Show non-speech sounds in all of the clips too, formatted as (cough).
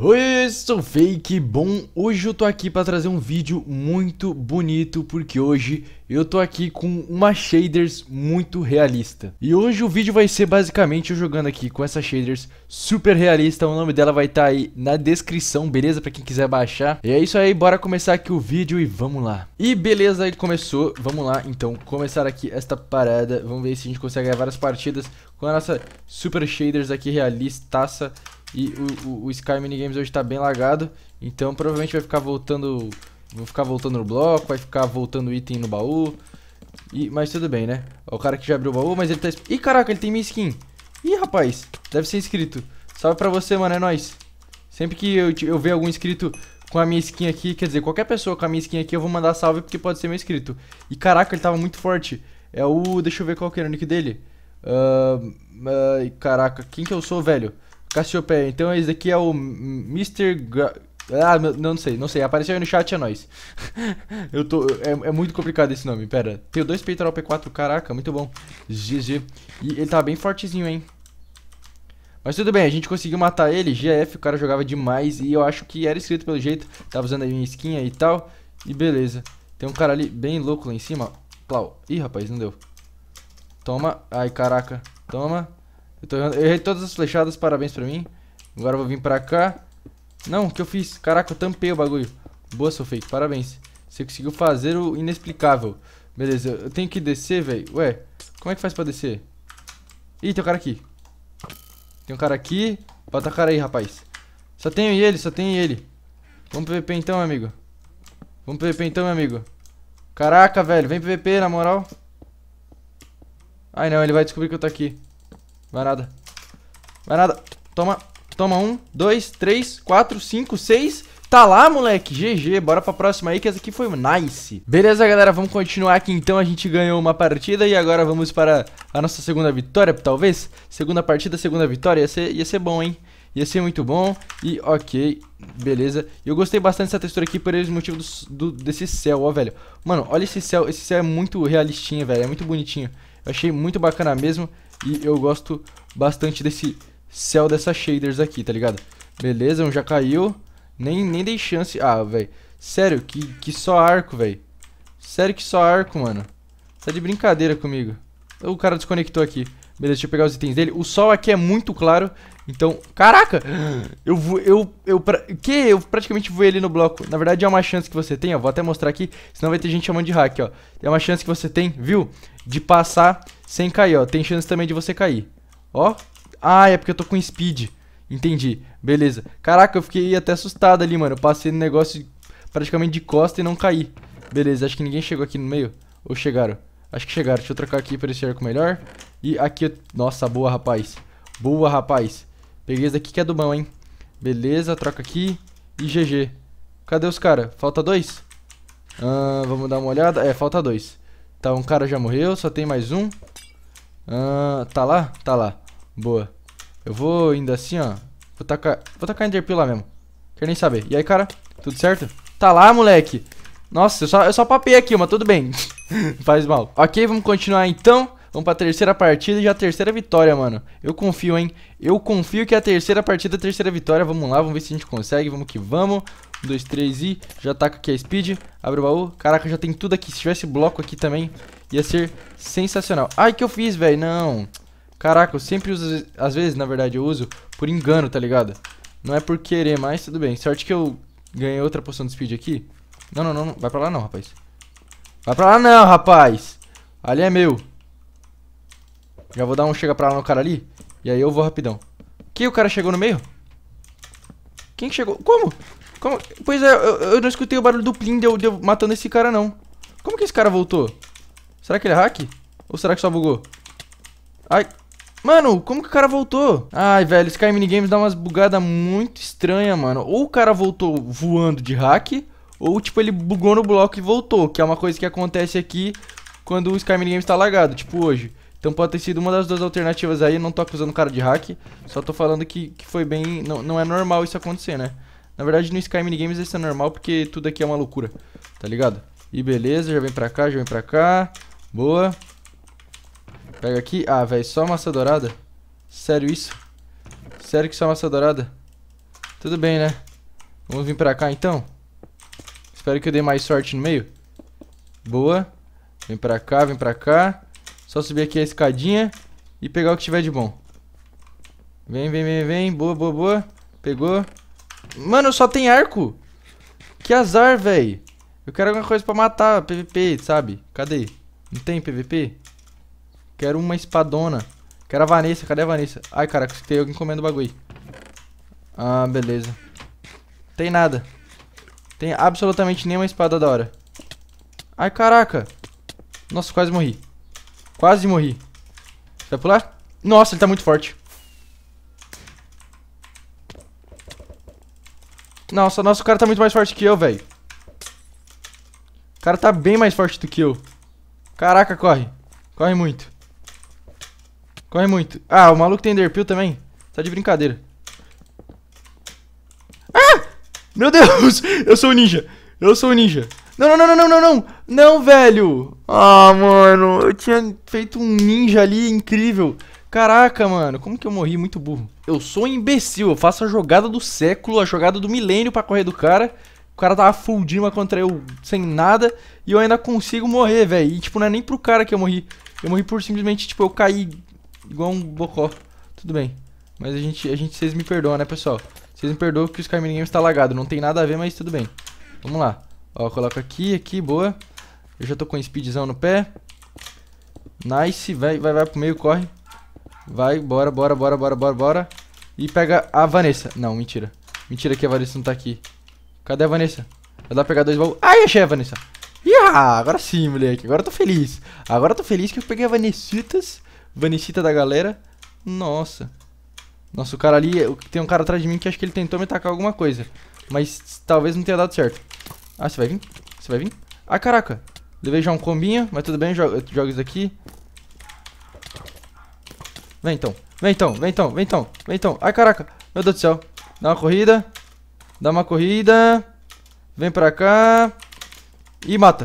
Oi, sou Fake, bom, hoje eu tô aqui para trazer um vídeo muito bonito porque hoje eu tô aqui com uma shaders muito realista. E hoje o vídeo vai ser basicamente eu jogando aqui com essa shaders super realista, o nome dela vai estar tá aí na descrição, beleza? Pra quem quiser baixar. E é isso aí, bora começar aqui o vídeo e vamos lá. E beleza, ele começou, vamos lá então começar aqui esta parada, vamos ver se a gente consegue gravar as partidas com a nossa super shaders aqui realistaça. E o, o, o Sky Minigames hoje tá bem lagado, então provavelmente vai ficar voltando... Vou ficar voltando no bloco, vai ficar voltando item no baú. E, mas tudo bem, né? o cara que já abriu o baú, mas ele tá... Ih, caraca, ele tem minha skin. Ih, rapaz, deve ser inscrito. Salve pra você, mano, é nóis. Sempre que eu, eu ver algum inscrito com a minha skin aqui, quer dizer, qualquer pessoa com a minha skin aqui, eu vou mandar salve porque pode ser meu inscrito. E caraca, ele tava muito forte. É o... deixa eu ver qual que era o nick dele. Uh, uh, caraca, quem que eu sou, velho? Cassiopeia. Então esse aqui é o Mr. Gra ah, não, sei, não sei. Apareceu aí no chat, é nóis. (laughs) eu tô. É, é, muito complicado esse nome, pera. Tenho dois peitoral P4, caraca, muito bom. GG. E ele tá bem fortezinho, hein? Mas tudo bem, a gente conseguiu matar ele. GF, o cara jogava demais. E eu acho que era escrito pelo jeito. Tava usando a minha skin e tal. E beleza. Tem um cara ali bem louco lá em cima. Plau. Ih, rapaz, não deu. Toma. Ai, caraca. Toma. Eu, então, tô, eu errei todas as flechadas, parabéns pra mim. Agora eu vou vir pra cá. Não, o que eu fiz? Caraca, eu tampei o bagulho. Boa, seu fake, parabéns. Você conseguiu fazer o inexplicável. Beleza, eu tenho que descer, velho. Ué, como é que faz pra descer? Ih, tem um cara aqui. Tem um cara aqui. Bota a cara aí, rapaz. Só tenho ele, só tenho ele. Vamos PVP então, meu amigo. Vamos PVP então, meu amigo. Caraca, velho, vem PVP, na moral. Ai, não, ele vai descobrir que eu tô aqui. Vai nada. Vai nada. Toma. Toma um, dois, três, quatro, cinco, seis. Tá lá, moleque. GG. Bora pra próxima aí, que essa aqui foi nice. Beleza, galera. Vamos continuar aqui, então. A gente ganhou uma partida e agora vamos para a nossa segunda vitória, talvez. Segunda partida, segunda vitória. Ia ser, ia ser bom, hein? Ia ser muito bom. E ok, beleza. eu gostei bastante dessa textura aqui por esse motivo do, do, desse céu, ó, velho. Mano, olha esse céu. Esse céu é muito realistinho, velho. É muito bonitinho. Eu achei muito bacana mesmo. E eu gosto bastante desse céu dessas shaders aqui, tá ligado? Beleza, um já caiu. Nem, nem dei chance. Ah, velho. Sério, que, que só arco, velho. Sério que só arco, mano. Tá de brincadeira comigo. O cara desconectou aqui. Beleza, deixa eu pegar os itens dele. O sol aqui é muito claro, então... Caraca! (gasps) Eu vou... Eu... eu pra... Que? Eu praticamente voei ele no bloco. Na verdade, é uma chance que você tem, ó. Vou até mostrar aqui, senão vai ter gente chamando de hack, ó. É uma chance que você tem, viu? De passar sem cair, ó. Tem chance também de você cair. Ó. Ah, é porque eu tô com speed. Entendi. Beleza. Caraca, eu fiquei até assustado ali, mano. Eu passei no negócio praticamente de costa e não caí. Beleza, acho que ninguém chegou aqui no meio. Ou chegaram? Acho que chegaram. Deixa eu trocar aqui pra esse arco melhor. E aqui... Nossa, boa, rapaz. Boa, rapaz. Peguei esse daqui que é do bom, hein? Beleza, troca aqui. E GG. Cadê os caras? Falta dois? Ah, vamos dar uma olhada. É, falta dois. Tá, um cara já morreu. Só tem mais um. Ah, tá lá? Tá lá. Boa. Eu vou indo assim, ó. Vou tacar... Vou tacar Enderpeel lá mesmo. Quer nem saber. E aí, cara? Tudo certo? Tá lá, moleque. Nossa, eu só, eu só papei aqui, mas tudo bem. (laughs) (laughs) Faz mal. Ok, vamos continuar então. Vamos pra terceira partida e já a terceira vitória, mano. Eu confio, hein? Eu confio que é a terceira partida, é a terceira vitória. Vamos lá, vamos ver se a gente consegue. Vamos que vamos. Um, dois, três e... Já taca tá aqui a é speed. Abre o baú. Caraca, já tem tudo aqui. Se tivesse bloco aqui também, ia ser sensacional. Ai, que eu fiz, velho? Não. Caraca, eu sempre uso... Às vezes, na verdade, eu uso por engano, tá ligado? Não é por querer, mas tudo bem. Sorte que eu ganhei outra poção de speed aqui. Não, não, não. não. Vai pra lá não, rapaz. Vai pra lá não, rapaz. Ali é meu. Já vou dar um chega pra lá no cara ali. E aí eu vou rapidão. Que o cara chegou no meio? Quem chegou? Como? Como? Pois é, eu, eu não escutei o barulho do plim de eu, de eu matando esse cara, não. Como que esse cara voltou? Será que ele é hack? Ou será que só bugou? Ai... Mano, como que o cara voltou? Ai, velho, Sky Minigames dá umas bugadas muito estranhas, mano. Ou o cara voltou voando de hack, ou, tipo, ele bugou no bloco e voltou, que é uma coisa que acontece aqui quando o Sky Games está lagado, tipo hoje. Então pode ter sido uma das duas alternativas aí, não tô acusando o cara de hack, só tô falando que, que foi bem... Não, não é normal isso acontecer, né? Na verdade, no Sky Minigames isso é normal, porque tudo aqui é uma loucura, tá ligado? E beleza, já vem pra cá, já vem pra cá, boa. Pega aqui, ah, velho, só massa dourada? Sério isso? Sério que só massa dourada? Tudo bem, né? Vamos vir pra cá então? Espero que eu dê mais sorte no meio. Boa. Vem pra cá, vem pra cá. Só subir aqui a escadinha e pegar o que tiver de bom. Vem, vem, vem, vem. Boa, boa, boa. Pegou. Mano, só tem arco. Que azar, velho. Eu quero alguma coisa pra matar PVP, sabe? Cadê? Não tem PVP? Quero uma espadona. Quero a Vanessa. Cadê a Vanessa? Ai, caraca, tem alguém comendo o bagulho. Ah, beleza. Tem nada. Tem absolutamente nenhuma espada da hora. Ai, caraca. Nossa, quase morri. Quase morri. Vai pular? Nossa, ele tá muito forte. Nossa, nossa, o cara tá muito mais forte que eu, velho. O cara tá bem mais forte do que eu. Caraca, corre. Corre muito. Corre muito. Ah, o maluco tem enderpeel também? Tá de brincadeira. Meu Deus, (laughs) eu sou um ninja. Eu sou um ninja. Não, não, não, não, não, não, não. velho. Ah, mano, eu tinha feito um ninja ali incrível. Caraca, mano, como que eu morri? Muito burro. Eu sou um imbecil, eu faço a jogada do século, a jogada do milênio pra correr do cara. O cara tava full Dima contra eu sem nada e eu ainda consigo morrer, velho. E, tipo, não é nem pro cara que eu morri. Eu morri por simplesmente, tipo, eu caí igual um bocó. Tudo bem. Mas a gente, a gente, vocês me perdoam, né, pessoal? Vocês me perdoam que o Sky Minigames tá lagado. Não tem nada a ver, mas tudo bem. Vamos lá. Ó, coloca aqui, aqui, boa. Eu já tô com speedzão no pé. Nice, vai, vai, vai pro meio, corre. Vai, bora, bora, bora, bora, bora, bora. E pega a Vanessa. Não, mentira. Mentira que a Vanessa não tá aqui. Cadê a Vanessa? Vai dar pegar dois baús. Ai, achei a Vanessa. ah agora sim, moleque. Agora eu tô feliz. Agora eu tô feliz que eu peguei a Vanessitas. Vanessita da galera. Nossa. Nossa, o cara ali, tem um cara atrás de mim que acho que ele tentou me atacar alguma coisa. Mas talvez não tenha dado certo. Ah, você vai vir? Você vai vir? Ah, caraca. Levei já um combinho, mas tudo bem, eu jogo, isso aqui. Vem então, vem então, vem então, vem então, vem então. Ai, ah, caraca. Meu Deus do céu. Dá uma corrida. Dá uma corrida. Vem pra cá. E mata.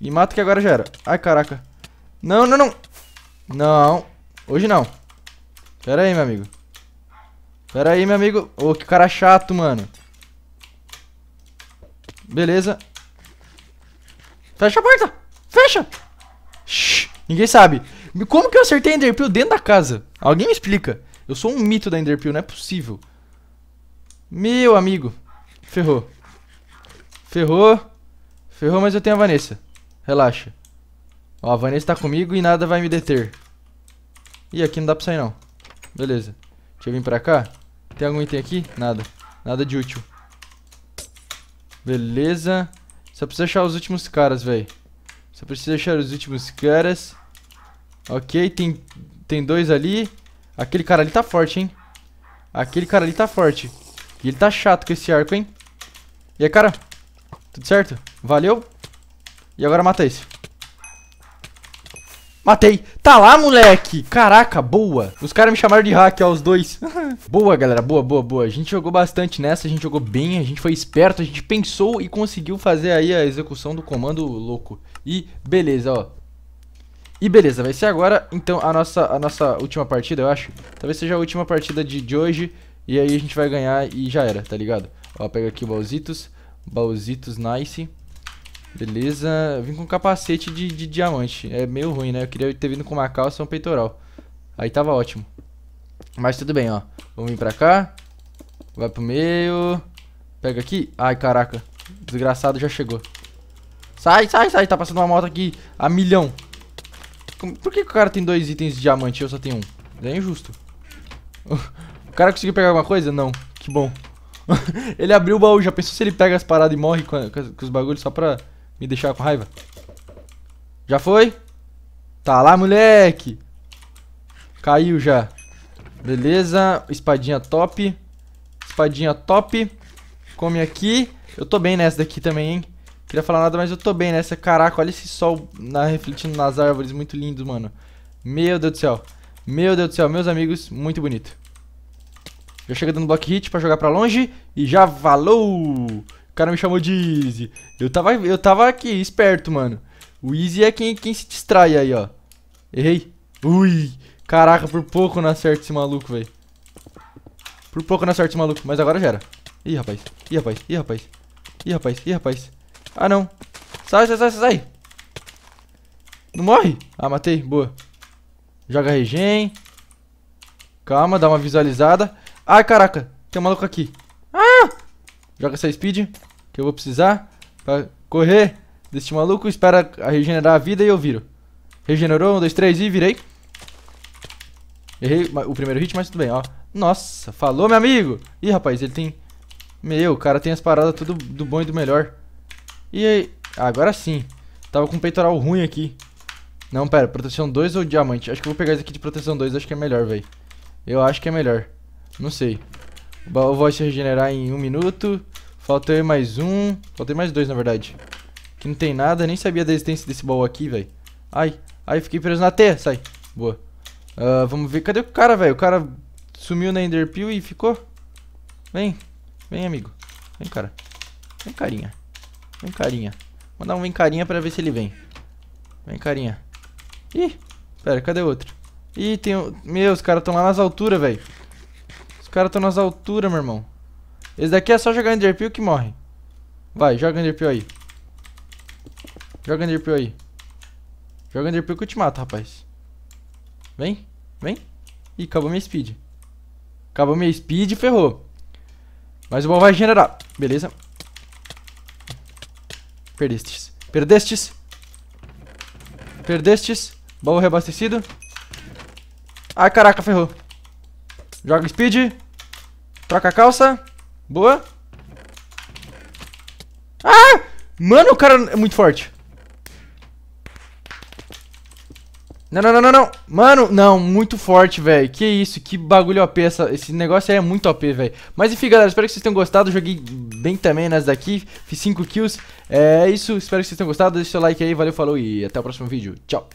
E mata que agora já era. Ai, ah, caraca. Não, não, não. Não. Hoje não. Pera aí, meu amigo. Pera aí, meu amigo. Ô, oh, que cara chato, mano. Beleza. Fecha a porta. Fecha. Shhh. Ninguém sabe. Como que eu acertei a Enderpeel dentro da casa? Alguém me explica. Eu sou um mito da Enderpeel, não é possível. Meu amigo. Ferrou. Ferrou. Ferrou, mas eu tenho a Vanessa. Relaxa. Ó, a Vanessa tá comigo e nada vai me deter. Ih, aqui não dá pra sair não. Beleza. Deixa eu vir pra cá. Tem algum item aqui? Nada. Nada de útil. Beleza. Só preciso achar os últimos caras, velho. Só preciso achar os últimos caras. Ok, tem, tem dois ali. Aquele cara ali tá forte, hein? Aquele cara ali tá forte. E ele tá chato com esse arco, hein? E aí, cara? Tudo certo? Valeu? E agora mata esse. Matei. Tá lá, moleque. Caraca, boa. Os caras me chamaram de hack, ó, os dois. (laughs) boa, galera. Boa, boa, boa. A gente jogou bastante nessa. A gente jogou bem. A gente foi esperto. A gente pensou e conseguiu fazer aí a execução do comando louco. E beleza, ó. E beleza, vai ser agora, então, a nossa, a nossa última partida, eu acho. Talvez seja a última partida de, de hoje. E aí a gente vai ganhar e já era, tá ligado? Ó, pega aqui o bausitos Bauzitos nice. Beleza, eu vim com um capacete de, de, diamante. É meio ruim, né? Eu queria ter vindo com uma calça e um peitoral. Aí tava ótimo. Mas tudo bem, ó. Vamos vir pra cá. Vai pro meio. Pega aqui. Ai, caraca. Desgraçado já chegou. Sai, sai, sai. Tá passando uma moto aqui a milhão. Por que, que o cara tem dois itens de diamante e eu só tenho um? É injusto. (laughs) O cara conseguiu pegar alguma coisa? Não. Que bom. (laughs) ele abriu o baú. Já pensou se ele pega as paradas e morre com, com os bagulhos só pra me deixar com raiva. Já foi? Tá lá, moleque. Caiu já. Beleza. Espadinha top. Espadinha top. Come aqui. Eu tô bem nessa daqui também, hein? Queria falar nada, mas eu tô bem nessa. Caraca, olha esse sol na, refletindo nas árvores. Muito lindo, mano. Meu Deus do céu. Meu Deus do céu, meus amigos. Muito bonito. Já chega dando block hit pra jogar pra longe. E já valou! O cara me chamou de Easy. Eu tava, eu tava aqui, esperto, mano. O Easy é quem, quem se distrai aí, ó. Errei. Ui. Caraca, por pouco não acerta esse maluco, velho. Por pouco não acerta esse maluco. Mas agora já era. Ih, rapaz. Ih, rapaz. Ih, rapaz. Ih, rapaz. Ih, rapaz. Ah, não. Sai, sai, sai, sai. Não morre. Ah, matei. Boa. Joga regen. Calma, dá uma visualizada. Ai, caraca. Tem um maluco aqui. Joga essa speed, que eu vou precisar pra correr desse maluco. Espera regenerar a vida e eu viro. Regenerou, um, dois, três e virei. Errei o primeiro hit, mas tudo bem, ó. Nossa, falou, meu amigo! Ih, rapaz, ele tem... Meu, o cara tem as paradas tudo do bom e do melhor. E aí... Agora sim. Tava com um peitoral ruim aqui. Não, pera, proteção 2 ou diamante? Acho que eu vou pegar esse aqui de proteção 2, acho que é melhor, velho. Eu acho que é melhor. Não sei. O baú vai se regenerar em um minuto. Falta aí mais um. Faltei mais dois, na verdade. Que não tem nada. Nem sabia da existência desse baú aqui, velho. Ai, ai, fiquei preso na T. Sai. Boa. Uh, vamos ver. Cadê o cara, velho? O cara sumiu na Enderpeel e ficou. Vem. Vem, amigo. Vem, cara. Vem, carinha. Vem, carinha. Vou dar um vem, carinha, pra ver se ele vem. Vem, carinha. Ih, pera, cadê o outro? Ih, tem um... Meu, os caras estão lá nas alturas, velho. Os caras estão nas alturas, meu irmão. Esse daqui é só jogar Enderpeel que morre. Vai, joga Enderpeel aí. Joga Enderpeel aí. Joga Enderpeel que eu te mato, rapaz. Vem, vem. Ih, acabou minha speed. Acabou minha speed e ferrou. Mas o bom vai generar. Beleza. Perdestes. Perdestes. Perdestes. Baú reabastecido. Ai, ah, caraca, ferrou. Joga speed. Troca a calça. Boa. Ah! Mano, o cara é muito forte. Não, não, não, não, não. Mano, não, muito forte, velho. Que isso, que bagulho OP. Essa, esse negócio aí é muito OP, velho. Mas enfim, galera, espero que vocês tenham gostado. Joguei bem também nas daqui. Fiz 5 kills. É isso, espero que vocês tenham gostado. Deixa seu like aí. Valeu, falou e até o próximo vídeo. Tchau.